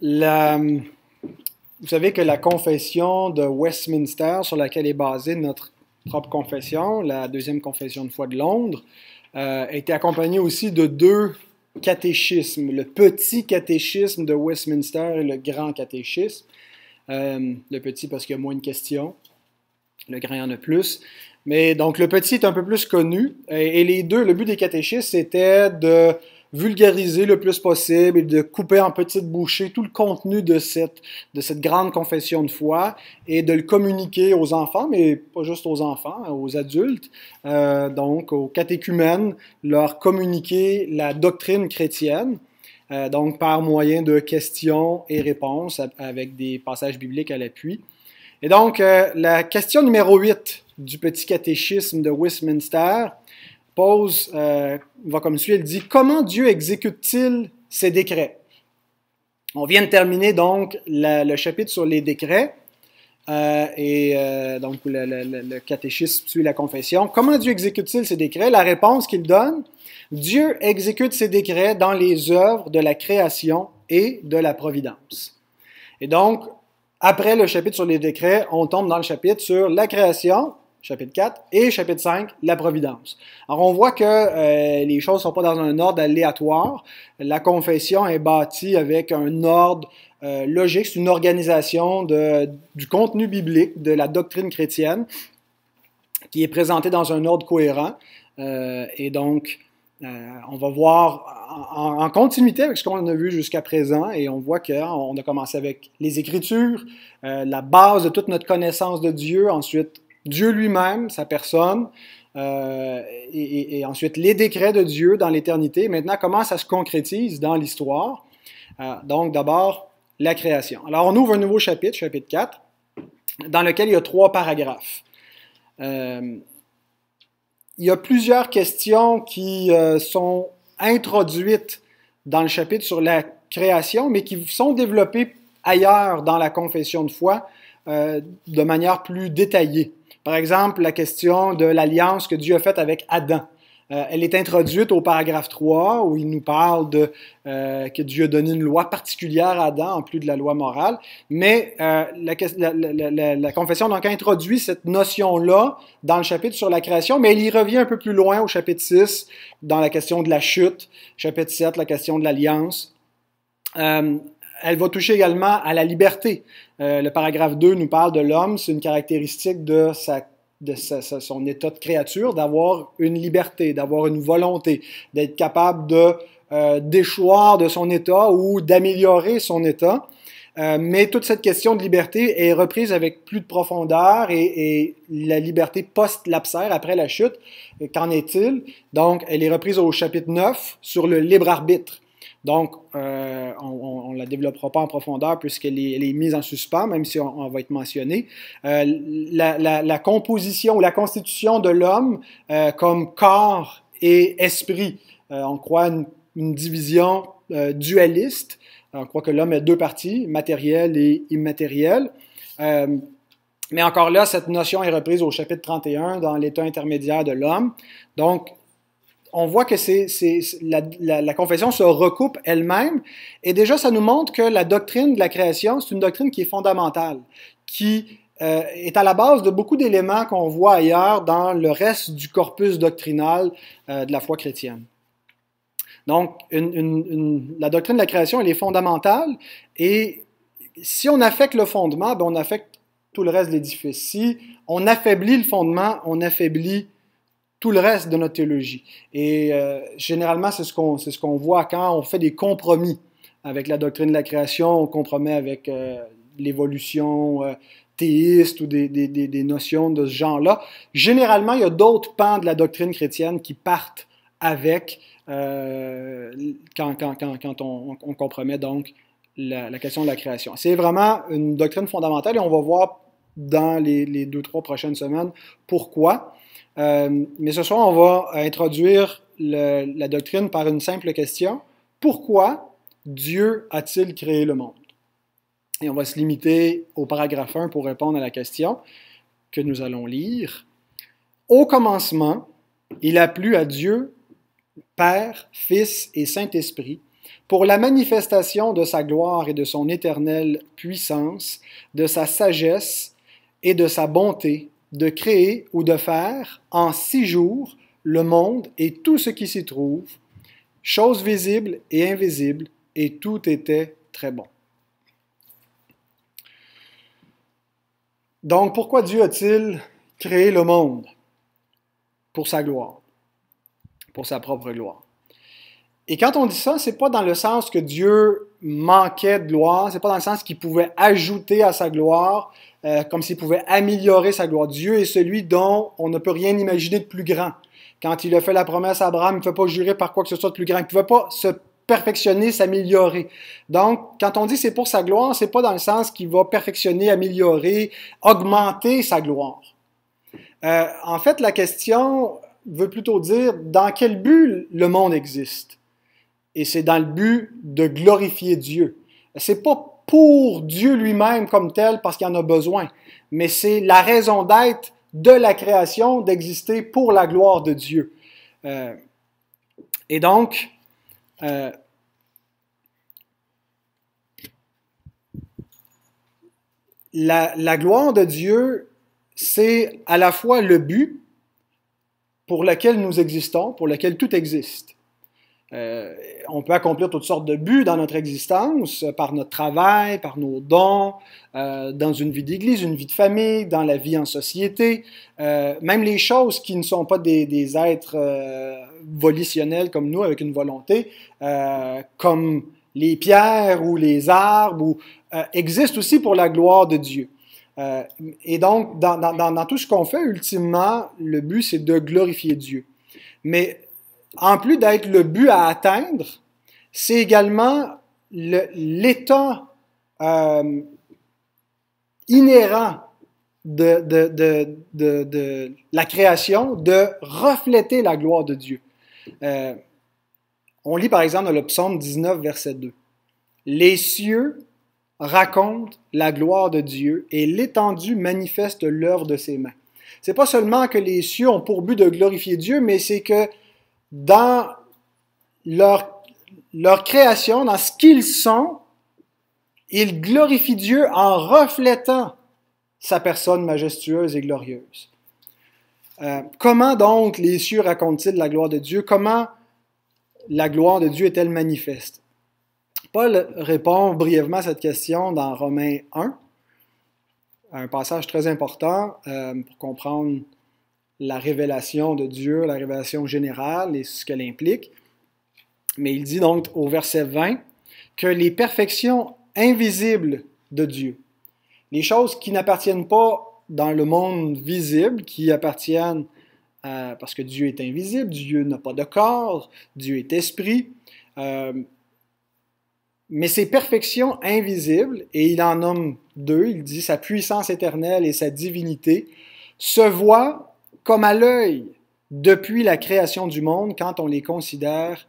La, vous savez que la confession de Westminster, sur laquelle est basée notre propre confession, la deuxième confession de foi de Londres, a euh, était accompagnée aussi de deux catéchismes, le petit catéchisme de Westminster et le grand catéchisme. Euh, le petit parce qu'il y a moins de questions, le grand il y en a plus. Mais donc le petit est un peu plus connu. Et, et les deux, le but des catéchismes, c'était de vulgariser le plus possible et de couper en petites bouchées tout le contenu de cette, de cette grande confession de foi et de le communiquer aux enfants, mais pas juste aux enfants, aux adultes, euh, donc aux catéchumènes, leur communiquer la doctrine chrétienne. Euh, donc par moyen de questions et réponses avec des passages bibliques à l'appui. Et donc, euh, la question numéro 8 du petit catéchisme de Westminster, pose euh, va comme suit. Elle dit Comment Dieu exécute-t-il ses décrets On vient de terminer donc le chapitre sur les décrets. Euh, et euh, donc le, le, catéchisme suit la confession. Comment Dieu exécute-t-il ses décrets La réponse qu'il donne Dieu exécute ses décrets dans les œuvres de la création et de la providence. Et donc, après le chapitre sur les décrets, on tombe dans le chapitre sur la création chapitre 4, et chapitre 5, la providence. Alors on voit que euh, les choses ne sont pas dans un ordre aléatoire. La confession est bâtie avec un ordre euh, logique, c'est une organisation de, du contenu biblique, de la doctrine chrétienne, qui est présentée dans un ordre cohérent. Euh, et donc, on va voir en, en continuité avec ce qu'on a vu jusqu'à présent, et on voit qu'on a commencé avec les Écritures, la base de toute notre connaissance de Dieu, ensuite Dieu lui-même, sa personne, euh, et, ensuite les décrets de Dieu dans l'éternité. Maintenant, comment ça se concrétise dans l'histoire? Euh, donc, d'abord, la création. Alors, on ouvre un nouveau chapitre, chapitre 4, dans lequel il y a trois paragraphes. Euh, il y a plusieurs questions qui sont introduites dans le chapitre sur la création, mais qui sont développées ailleurs dans la confession de foi de manière plus détaillée. Par exemple, la question de l'alliance que Dieu a faite avec Adam. Euh, elle est introduite au paragraphe 3 où il nous parle euh, que Dieu a donné une loi particulière à Adam en plus de la loi morale. Mais euh, la, confession donc, introduit cette notion-là dans le chapitre sur la création, mais elle y revient un peu plus loin au chapitre 6 dans la question de la chute, chapitre 7, la question de l'alliance elle va toucher également à la liberté. Euh, le paragraphe 2 nous parle de l'homme, c'est une caractéristique de, son état de créature, d'avoir une liberté, d'avoir une volonté, d'être capable de euh, déchoir de son état ou d'améliorer son état. Euh, mais toute cette question de liberté est reprise avec plus de profondeur et, et la liberté post-lapsaire, après la chute, qu'en est-il? Donc, elle est reprise au chapitre 9 sur le libre arbitre. Donc, euh, on ne la développera pas en profondeur puisqu'elle est, mise en suspens, même si on, va être mentionné. Euh, la, composition ou la constitution de l'homme euh, comme corps et esprit. on croit une, une division dualiste. On croit que l'homme est deux parties, matérielle et immatérielle. Mais encore là, cette notion est reprise au chapitre 31 dans l'état intermédiaire de l'homme. Donc, on voit que c'est, la, confession se recoupe elle-même, et déjà ça nous montre que la doctrine de la création, c'est une doctrine qui est fondamentale, qui euh, est à la base de beaucoup d'éléments qu'on voit ailleurs dans le reste du corpus doctrinal euh, de la foi chrétienne. Donc, la doctrine de la création, elle est fondamentale, et si on affecte le fondement, ben, on affecte tout le reste de l'édifice. Si on affaiblit le fondement, on affaiblit tout le reste de notre théologie. Et euh, généralement, c'est ce qu'on ce qu'on voit quand on fait des compromis avec la doctrine de la création, on compromet avec euh, l'évolution euh, théiste ou des, des, des, notions de ce genre-là. Généralement, il y a d'autres pans de la doctrine chrétienne qui partent avec quand, quand, quand, quand on, on, compromet donc la question de la création. C'est vraiment une doctrine fondamentale et on va voir dans les, deux deux, trois prochaines semaines pourquoi. Euh, mais ce soir, on va introduire la doctrine par une simple question. Pourquoi Dieu a-t-il créé le monde? Et on va se limiter au paragraphe 1 pour répondre à la question que nous allons lire. Au commencement, il a plu à Dieu, Père, Fils et Saint-Esprit, pour la manifestation de sa gloire et de son éternelle puissance, de sa sagesse, et de sa bonté de créer ou de faire en six jours le monde et tout ce qui s'y trouve, choses visibles et invisibles, et tout était très bon. Donc pourquoi Dieu a-t-il créé le monde Pour sa gloire, pour sa propre gloire. Et quand on dit ça, ce n'est pas dans le sens que Dieu manquait de gloire, c'est pas dans le sens qu'il pouvait ajouter à sa gloire, euh, comme s'il pouvait améliorer sa gloire. Dieu est celui dont on ne peut rien imaginer de plus grand. Quand il a fait la promesse à Abraham, il ne peut pas jurer par quoi que ce soit de plus grand. Il ne pouvait pas se perfectionner, s'améliorer. Donc, quand on dit c'est pour sa gloire, c'est pas dans le sens qu'il va perfectionner, améliorer, augmenter sa gloire. Euh, en fait, la question veut plutôt dire dans quel but le monde existe et c'est dans le but de glorifier Dieu. C'est pas pour Dieu lui-même comme tel parce qu'il en a besoin, mais c'est la raison d'être de la création, d'exister pour la gloire de Dieu. Euh, et donc, euh, la, la gloire de Dieu, c'est à la fois le but pour lequel nous existons, pour lequel tout existe euh, on peut accomplir toutes sortes de buts dans notre existence, euh, par notre travail, par nos dons, euh, dans une vie d'église, une vie de famille, dans la vie en société. même les choses qui ne sont pas des, êtres volitionnels comme nous, avec une volonté, comme les pierres ou les arbres, existent aussi pour la gloire de Dieu. et donc, dans, dans tout ce qu'on fait, ultimement, le but, c'est de glorifier Dieu. Mais en plus d'être le but à atteindre, c'est également l'état euh, inhérent de, la création de refléter la gloire de Dieu. Euh, on lit par exemple dans le psaume 19, verset 2. Les cieux racontent la gloire de Dieu et l'étendue manifeste l'œuvre de ses mains. C'est pas seulement que les cieux ont pour but de glorifier Dieu, mais c'est que dans leur, création, dans ce qu'ils sont, ils glorifient Dieu en reflétant sa personne majestueuse et glorieuse. Euh, comment donc les cieux racontent-ils la gloire de Dieu? Comment la gloire de Dieu est-elle manifeste? Paul répond brièvement à cette question dans Romains 1, un passage très important euh, pour comprendre la révélation de Dieu, la révélation générale et ce qu'elle implique. Mais il dit donc au verset 20 que les perfections invisibles de Dieu, les choses qui n'appartiennent pas dans le monde visible, qui appartiennent euh, parce que Dieu est invisible, Dieu n'a pas de corps, Dieu est esprit. Euh, mais ces perfections invisibles, et il en nomme deux, il dit sa puissance éternelle et sa divinité, se voient comme à l'œil depuis la création du monde quand on les considère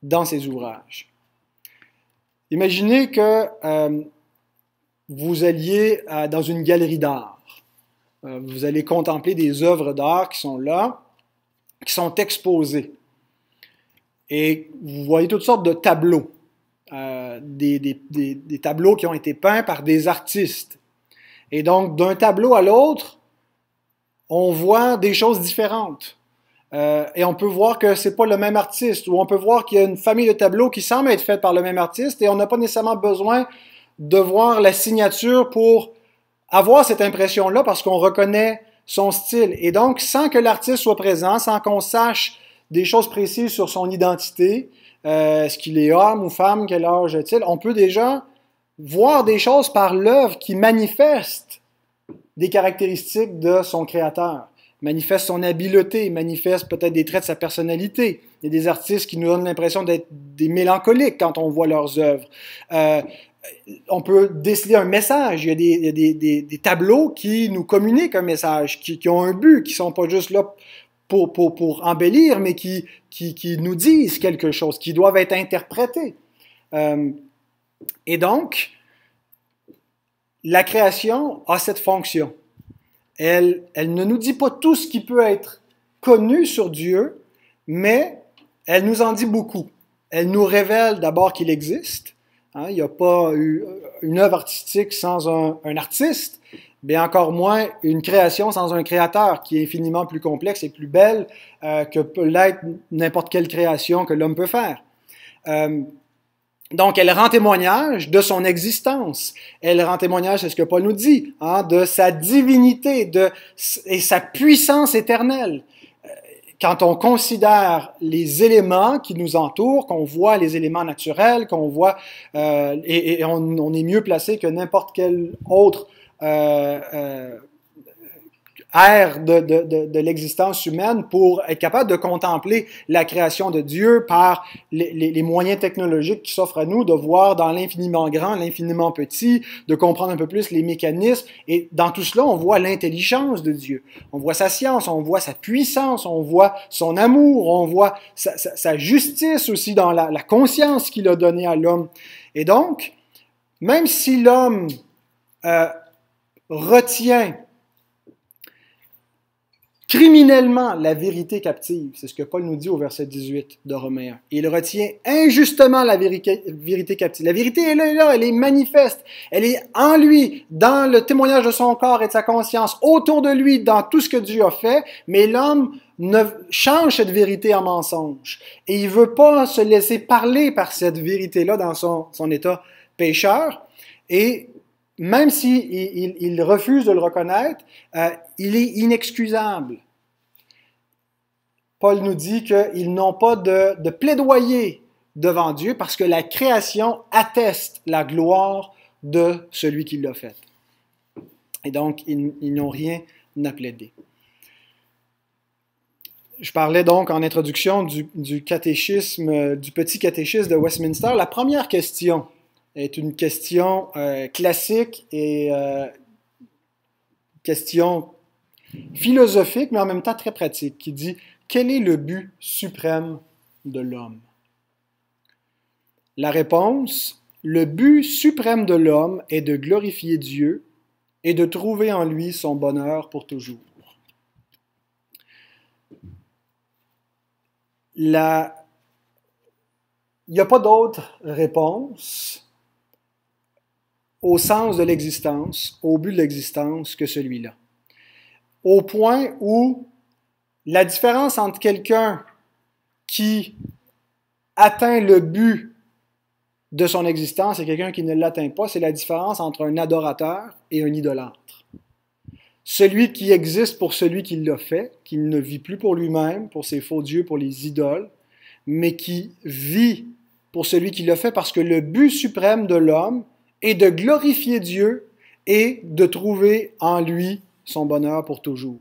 dans ses ouvrages. Imaginez que euh, vous alliez euh, dans une galerie d'art. Euh, vous allez contempler des œuvres d'art qui sont là, qui sont exposées. Et vous voyez toutes sortes de tableaux, des tableaux qui ont été peints par des artistes. Et donc, d'un tableau à l'autre, on voit des choses différentes. Euh, et on peut voir que c'est pas le même artiste, ou on peut voir qu'il y a une famille de tableaux qui semble être faite par le même artiste, et on n'a pas nécessairement besoin de voir la signature pour avoir cette impression-là, parce qu'on reconnaît son style. Et donc, sans que l'artiste soit présent, sans qu'on sache des choses précises sur son identité, euh, est-ce qu'il est homme ou femme, quel âge est-il, on peut déjà voir des choses par l'œuvre qui manifeste des caractéristiques de son créateur, manifeste son habileté, manifeste peut-être des traits de sa personnalité. Il y a des artistes qui nous donnent l'impression d'être des mélancoliques quand on voit leurs œuvres. Euh, on peut déceler un message. Il y a des, tableaux qui nous communiquent un message, qui, ont un but, qui ne sont pas juste là pour, pour, embellir, mais qui, qui, nous disent quelque chose, qui doivent être interprétés. Euh, et donc, la création a cette fonction. Elle, elle ne nous dit pas tout ce qui peut être connu sur Dieu, mais elle nous en dit beaucoup. Elle nous révèle d'abord qu'il existe. Hein. il n'y a pas eu euh, une œuvre artistique sans un, artiste, mais encore moins une création sans un créateur qui est infiniment plus complexe et plus belle euh, que peut l'être n'importe quelle création que l'homme peut faire. Euh, donc, elle rend témoignage de son existence. Elle rend témoignage, c'est ce que Paul nous dit, hein, de sa divinité de, et sa puissance éternelle. Euh, quand on considère les éléments qui nous entourent, qu'on voit les éléments naturels, qu'on voit, euh, et, on, est mieux placé que n'importe quel autre euh, euh air de, de, de, l'existence humaine pour être capable de contempler la création de Dieu par les, les, moyens technologiques qui s'offrent à nous, de voir dans l'infiniment grand, l'infiniment petit, de comprendre un peu plus les mécanismes. Et dans tout cela, on voit l'intelligence de Dieu. On voit sa science, on voit sa puissance, on voit son amour, on voit sa, justice aussi dans la, conscience qu'il a donnée à l'homme. Et donc, même si l'homme euh, retient criminellement la vérité captive. C'est ce que Paul nous dit au verset 18 de Romains. Il retient injustement la vérité captive. La vérité est là, elle est elle est manifeste. Elle est en lui, dans le témoignage de son corps et de sa conscience, autour de lui, dans tout ce que Dieu a fait. Mais l'homme ne change cette vérité en mensonge. Et il veut pas se laisser parler par cette vérité-là dans son, état pécheur. Et même s'il si il, refuse de le reconnaître, euh, il est inexcusable. Paul nous dit qu'ils n'ont pas de, plaidoyer devant Dieu parce que la création atteste la gloire de celui qui l'a faite. Et donc, ils, n'ont rien à plaider. Je parlais donc en introduction du, catéchisme, du petit catéchisme de Westminster. La première question est une question euh, classique et euh, question question philosophique, mais en même temps très pratique, qui dit quel est le but suprême de l'homme La réponse, le but suprême de l'homme est de glorifier Dieu et de trouver en lui son bonheur pour toujours. La... Il n'y a pas d'autre réponse au sens de l'existence, au but de l'existence que celui-là au point où la différence entre quelqu'un qui atteint le but de son existence et quelqu'un qui ne l'atteint pas, c'est la différence entre un adorateur et un idolâtre. Celui qui existe pour celui qui l'a fait, qui ne vit plus pour lui-même, pour ses faux dieux, pour les idoles, mais qui vit pour celui qui l'a fait parce que le but suprême de l'homme est de glorifier Dieu et de trouver en lui son bonheur pour toujours,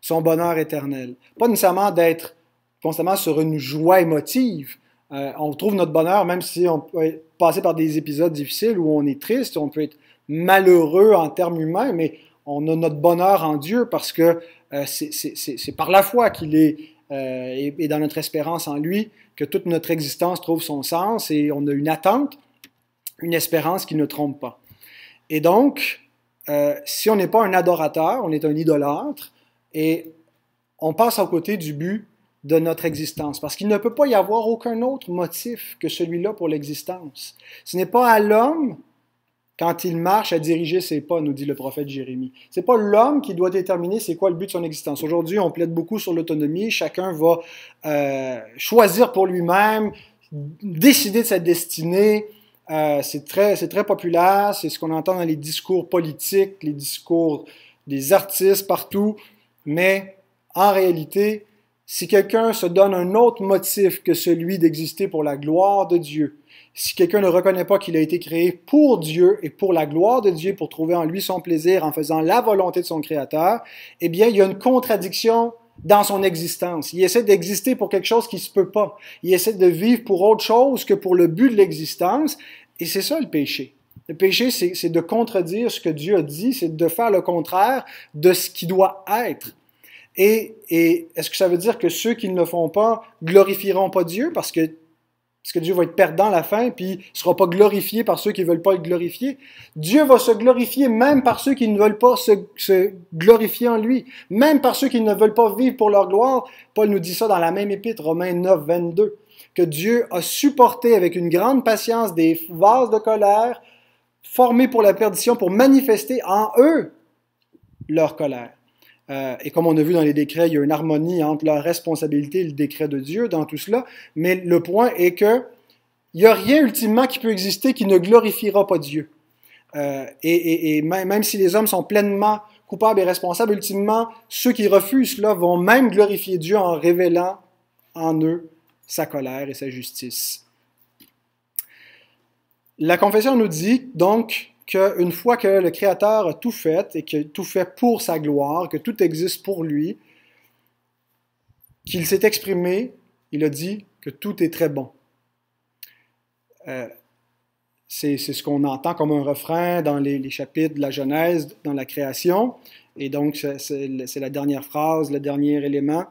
son bonheur éternel. Pas nécessairement d'être constamment sur une joie émotive. Euh, on trouve notre bonheur même si on peut passer par des épisodes difficiles où on est triste, on peut être malheureux en termes humains, mais on a notre bonheur en Dieu parce que euh, c'est par la foi qu'il est euh, et, dans notre espérance en lui que toute notre existence trouve son sens et on a une attente, une espérance qui ne trompe pas. Et donc, euh, si on n'est pas un adorateur, on est un idolâtre et on passe à côté du but de notre existence, parce qu'il ne peut pas y avoir aucun autre motif que celui-là pour l'existence. Ce n'est pas à l'homme, quand il marche, à diriger ses pas, nous dit le prophète Jérémie. Ce n'est pas l'homme qui doit déterminer c'est quoi le but de son existence. Aujourd'hui, on plaide beaucoup sur l'autonomie, chacun va euh, choisir pour lui-même, décider de sa destinée, euh, c'est très, très populaire, c'est ce qu'on entend dans les discours politiques, les discours des artistes partout, mais en réalité, si quelqu'un se donne un autre motif que celui d'exister pour la gloire de Dieu, si quelqu'un ne reconnaît pas qu'il a été créé pour Dieu et pour la gloire de Dieu, pour trouver en lui son plaisir en faisant la volonté de son Créateur, eh bien, il y a une contradiction dans son existence. Il essaie d'exister pour quelque chose qui ne se peut pas. Il essaie de vivre pour autre chose que pour le but de l'existence. Et c'est ça le péché. Le péché, c'est de contredire ce que Dieu a dit, c'est de faire le contraire de ce qui doit être. Et, est-ce que ça veut dire que ceux qui ne le font pas glorifieront pas Dieu parce que parce que Dieu va être perdant à la fin, puis il ne sera pas glorifié par ceux qui ne veulent pas être glorifier. Dieu va se glorifier même par ceux qui ne veulent pas se, glorifier en lui, même par ceux qui ne veulent pas vivre pour leur gloire. Paul nous dit ça dans la même épître, Romains 9, 22, que Dieu a supporté avec une grande patience des vases de colère formés pour la perdition, pour manifester en eux leur colère. Euh, et comme on a vu dans les décrets, il y a une harmonie entre la responsabilité et le décret de Dieu dans tout cela. Mais le point est que il n'y a rien ultimement qui peut exister qui ne glorifiera pas Dieu. Euh, et, et même si les hommes sont pleinement coupables et responsables, ultimement, ceux qui refusent cela vont même glorifier Dieu en révélant en eux sa colère et sa justice. La confession nous dit donc qu'une fois que le Créateur a tout fait et que tout fait pour sa gloire, que tout existe pour lui, qu'il s'est exprimé, il a dit que tout est très bon. Euh, c'est ce qu'on entend comme un refrain dans les, chapitres de la Genèse, dans la création. Et donc, c'est la dernière phrase, le dernier élément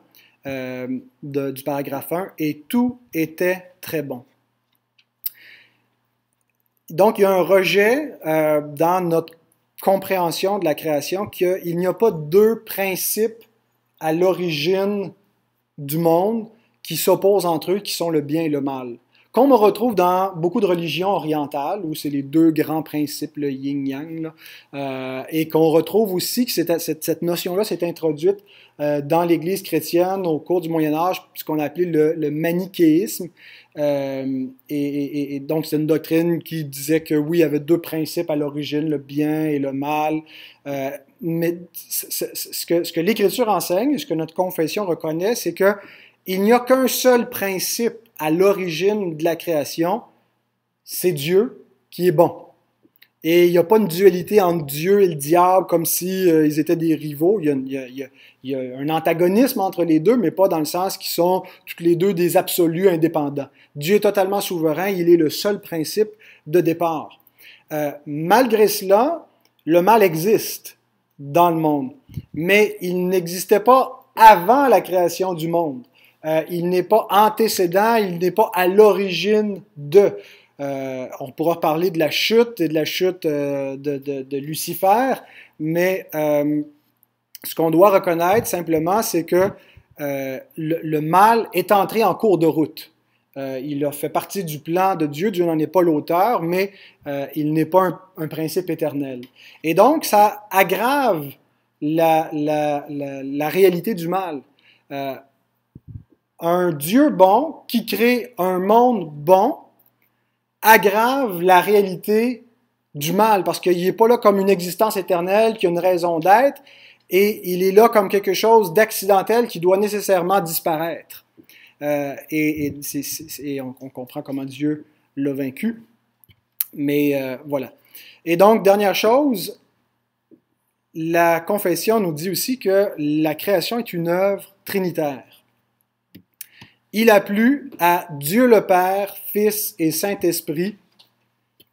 euh, du paragraphe 1. Et tout était très bon donc, il y a un rejet euh, dans notre compréhension de la création qu'il n'y a pas deux principes à l'origine du monde qui s'opposent entre eux, qui sont le bien et le mal qu'on me retrouve dans beaucoup de religions orientales, où c'est les deux grands principes, le yin-yang, euh, et qu'on retrouve aussi que cette, notion-là s'est introduite euh, dans l'Église chrétienne au cours du Moyen Âge, ce qu'on a appelé le, manichéisme. Euh, et, donc, c'est une doctrine qui disait que oui, il y avait deux principes à l'origine, le bien et le mal. mais ce que, que l'Écriture enseigne, ce que notre confession reconnaît, c'est qu'il n'y a qu'un seul principe à l'origine de la création, c'est Dieu qui est bon. Et il n'y a pas une dualité entre Dieu et le diable comme si euh, étaient des rivaux. Il y, a, un antagonisme entre les deux, mais pas dans le sens qu'ils sont tous les deux des absolus indépendants. Dieu est totalement souverain, il est le seul principe de départ. Euh, malgré cela, le mal existe dans le monde, mais il n'existait pas avant la création du monde. Euh, il n'est pas antécédent, il n'est pas à l'origine de. Euh, on pourra parler de la chute et de la chute euh, de, Lucifer, mais ce qu'on doit reconnaître simplement, c'est que le, mal est entré en cours de route. il a fait partie du plan de Dieu, Dieu n'en est pas l'auteur, mais il n'est pas un, principe éternel. Et donc, ça aggrave la, la réalité du mal un Dieu bon qui crée un monde bon aggrave la réalité du mal, parce qu'il n'est pas là comme une existence éternelle, qui a une raison d'être, et il est là comme quelque chose d'accidentel qui doit nécessairement disparaître. Euh, et, on, comprend comment Dieu l'a vaincu. Mais euh, voilà. Et donc, dernière chose, la confession nous dit aussi que la création est une œuvre trinitaire. Il a plu à Dieu le Père, Fils et Saint-Esprit.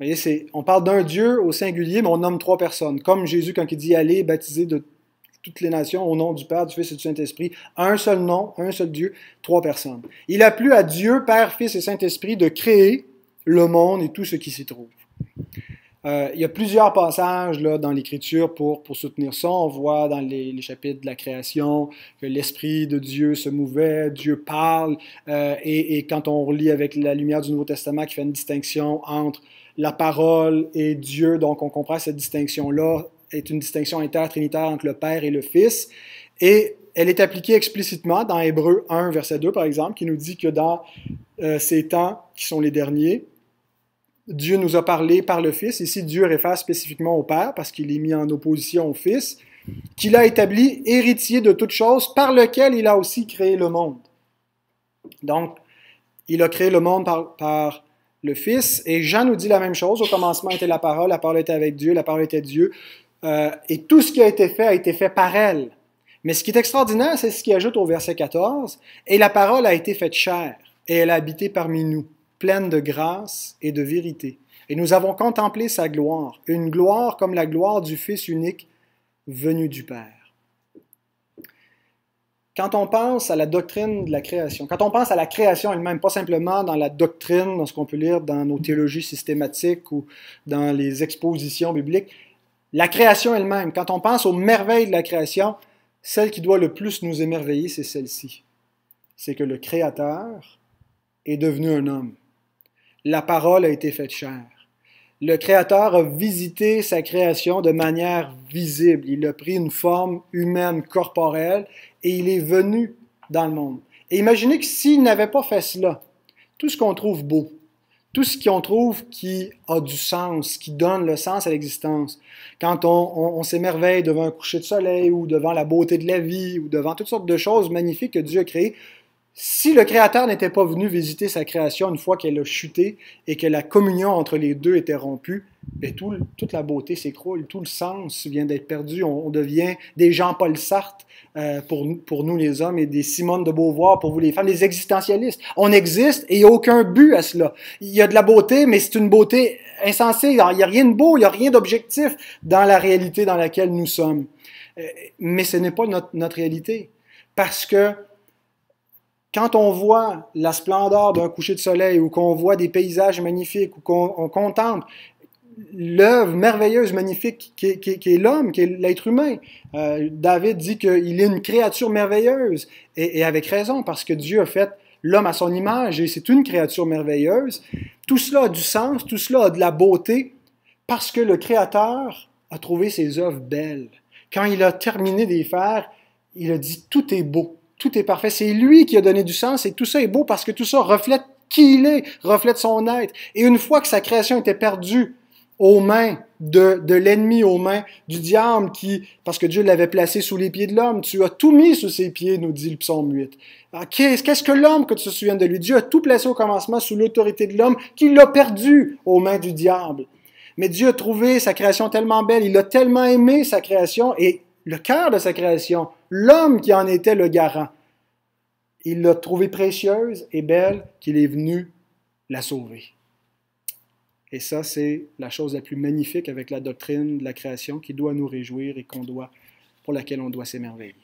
Vous voyez, on parle d'un Dieu au singulier, mais on nomme trois personnes. Comme Jésus quand il dit allez baptiser de toutes les nations au nom du Père, du Fils et du Saint-Esprit. Un seul nom, un seul Dieu, trois personnes. Il a plu à Dieu, Père, Fils et Saint-Esprit de créer le monde et tout ce qui s'y trouve. Euh, il y a plusieurs passages là, dans l'Écriture pour, soutenir ça. On voit dans les, chapitres de la création que l'Esprit de Dieu se mouvait, Dieu parle, euh, et, quand on relit avec la lumière du Nouveau Testament qui fait une distinction entre la parole et Dieu, donc on comprend cette distinction-là est une distinction intertrinitaire entre le Père et le Fils. Et elle est appliquée explicitement dans Hébreu 1, verset 2, par exemple, qui nous dit que dans euh, ces temps qui sont les derniers, Dieu nous a parlé par le Fils. Ici, Dieu réfère spécifiquement au Père parce qu'il est mis en opposition au Fils, qu'il a établi héritier de toutes choses par lequel il a aussi créé le monde. Donc, il a créé le monde par, le Fils. Et Jean nous dit la même chose. Au commencement était la parole, la parole était avec Dieu, la parole était Dieu. Euh, et tout ce qui a été fait a été fait par elle. Mais ce qui est extraordinaire, c'est ce qu'il ajoute au verset 14. Et la parole a été faite chair, et elle a habité parmi nous pleine de grâce et de vérité. Et nous avons contemplé sa gloire, une gloire comme la gloire du Fils unique venu du Père. Quand on pense à la doctrine de la création, quand on pense à la création elle-même, pas simplement dans la doctrine, dans ce qu'on peut lire dans nos théologies systématiques ou dans les expositions bibliques, la création elle-même, quand on pense aux merveilles de la création, celle qui doit le plus nous émerveiller, c'est celle-ci. C'est que le Créateur est devenu un homme la parole a été faite chair. Le Créateur a visité sa création de manière visible. Il a pris une forme humaine, corporelle, et il est venu dans le monde. Et imaginez que s'il n'avait pas fait cela, tout ce qu'on trouve beau, tout ce qu'on trouve qui a du sens, qui donne le sens à l'existence. Quand on, on s'émerveille devant un coucher de soleil ou devant la beauté de la vie ou devant toutes sortes de choses magnifiques que Dieu a créées, si le Créateur n'était pas venu visiter sa création une fois qu'elle a chuté et que la communion entre les deux était rompue, bien, toute la beauté s'écroule, tout le sens vient d'être perdu. On, devient des Jean-Paul Sartre euh, pour, pour nous les hommes et des Simone de Beauvoir pour vous les femmes, des existentialistes. On existe et il n'y a aucun but à cela. Il y a de la beauté, mais c'est une beauté insensée. Il n'y a rien de beau, il n'y a rien d'objectif dans la réalité dans laquelle nous sommes. Euh, mais ce n'est pas notre réalité parce que quand on voit la splendeur d'un coucher de soleil ou qu'on voit des paysages magnifiques ou qu'on contemple l'œuvre merveilleuse, magnifique qui est, l'homme, qui est, l'être humain. Euh, David dit qu'il est une créature merveilleuse, et, avec raison, parce que Dieu a fait l'homme à son image, et c'est une créature merveilleuse. Tout cela a du sens, tout cela a de la beauté, parce que le Créateur a trouvé ses œuvres belles. Quand il a terminé d'y faire, il a dit, tout est beau tout est parfait. C'est lui qui a donné du sens et tout ça est beau parce que tout ça reflète qui il est, reflète son être. Et une fois que sa création était perdue aux mains de, l'ennemi, aux mains du diable, qui, parce que Dieu l'avait placé sous les pieds de l'homme, tu as tout mis sous ses pieds, nous dit le psaume 8. Ah, qu'est-ce que l'homme que tu te souviens de lui? Dieu a tout placé au commencement sous l'autorité de l'homme qui l'a perdu aux mains du diable. Mais Dieu a trouvé sa création tellement belle, il a tellement aimé sa création et le cœur de sa création, l'homme qui en était le garant. Il l'a trouvée précieuse et belle qu'il est venu la sauver. Et ça, c'est la chose la plus magnifique avec la doctrine de la création qui doit nous réjouir et qu'on doit, pour laquelle on doit s'émerveiller.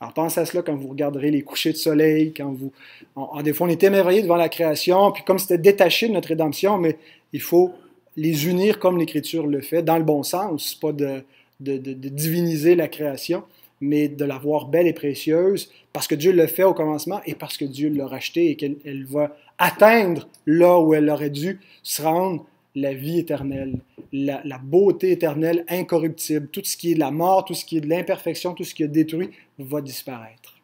Alors pensez à cela quand vous regarderez les couchers de soleil, quand vous... En, des fois, on est émerveillé devant la création, puis comme c'était détaché de notre rédemption, mais il faut les unir comme l'Écriture le fait, dans le bon sens, pas de, de, diviniser la création, mais de la voir belle et précieuse parce que Dieu le fait au commencement et parce que Dieu l'a racheté et qu'elle va atteindre là où elle aurait dû se rendre la vie éternelle, la, la, beauté éternelle incorruptible. Tout ce qui est de la mort, tout ce qui est de l'imperfection, tout ce qui est détruit va disparaître.